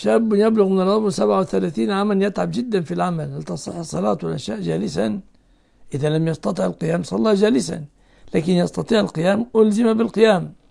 شاب يبلغ من العمر 37 عاما يتعب جدا في العمل هل تصح الصلاة والعشاء جالسا إذا لم يستطع القيام صلى جالسا لكن يستطيع القيام ألزم بالقيام